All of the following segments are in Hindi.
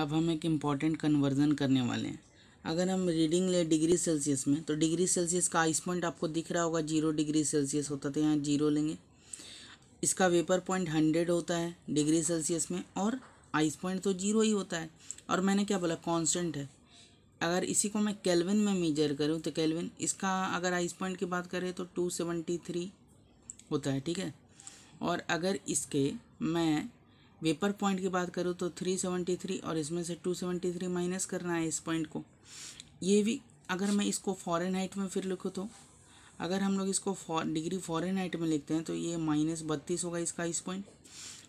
अब हम एक इम्पॉर्टेंट कन्वर्जन करने वाले हैं अगर हम रीडिंग ले डिग्री सेल्सियस में तो डिग्री सेल्सियस का आइस पॉइंट आपको दिख रहा होगा जीरो डिग्री सेल्सियस होता था तो यहाँ जीरो लेंगे इसका वेपर पॉइंट हंड्रेड होता है डिग्री सेल्सियस में और आइस पॉइंट तो जीरो ही होता है और मैंने क्या बोला कांस्टेंट है अगर इसी को मैं केल्विन में मेजर करूँ तो केल्विन इसका अगर आइस पॉइंट की बात करें तो टू सेवेंटी थ्री होता है ठीक है और अगर इसके मैं वेपर पॉइंट की बात करूँ तो 373 और इसमें से 273 माइनस करना है इस पॉइंट को ये भी अगर मैं इसको फॉरन हाइट में फिर लिखूँ तो अगर हम लोग इसको फॉर डिग्री फॉरन हाइट में लिखते हैं तो ये माइनस बत्तीस होगा इसका इस पॉइंट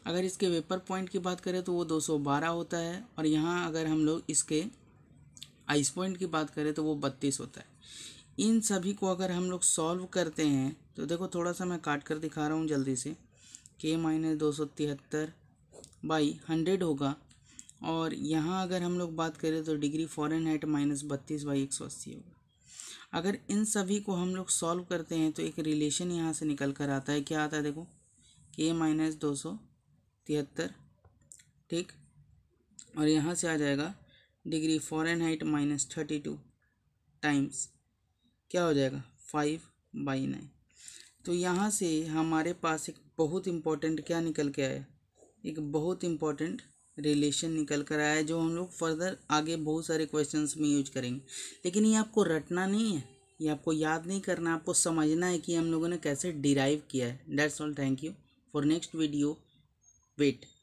अगर इसके वेपर पॉइंट की बात करें तो वो 212 होता है और यहाँ अगर हम लोग इसके आइस पॉइंट की बात करें तो वो बत्तीस होता है इन सभी को अगर हम लोग सॉल्व करते हैं तो देखो थोड़ा सा मैं काट कर दिखा रहा हूँ जल्दी से के माइनस दो सौ तिहत्तर बाई हंड्रेड होगा और यहाँ अगर हम लोग बात करें तो डिग्री फॉरन हाइट माइनस बत्तीस बाई एक सौ अस्सी होगा अगर इन सभी को हम लोग सॉल्व करते हैं तो एक रिलेशन यहाँ से निकल कर आता है क्या आता है देखो के माइनस दो सौ तिहत्तर ठीक और यहाँ से आ जाएगा degree Fahrenheit minus thirty two times क्या हो जाएगा फाइव बाई नाइन तो यहाँ से हमारे पास एक बहुत इम्पोर्टेंट क्या निकल के आया एक बहुत इंपॉर्टेंट रिलेशन निकल कर आया है जो हम लोग फर्दर आगे बहुत सारे क्वेश्चंस में यूज करेंगे लेकिन ये आपको रटना नहीं है ये आपको याद नहीं करना आपको समझना है कि हम लोगों ने कैसे डिराइव किया है that's all thank you for next video wait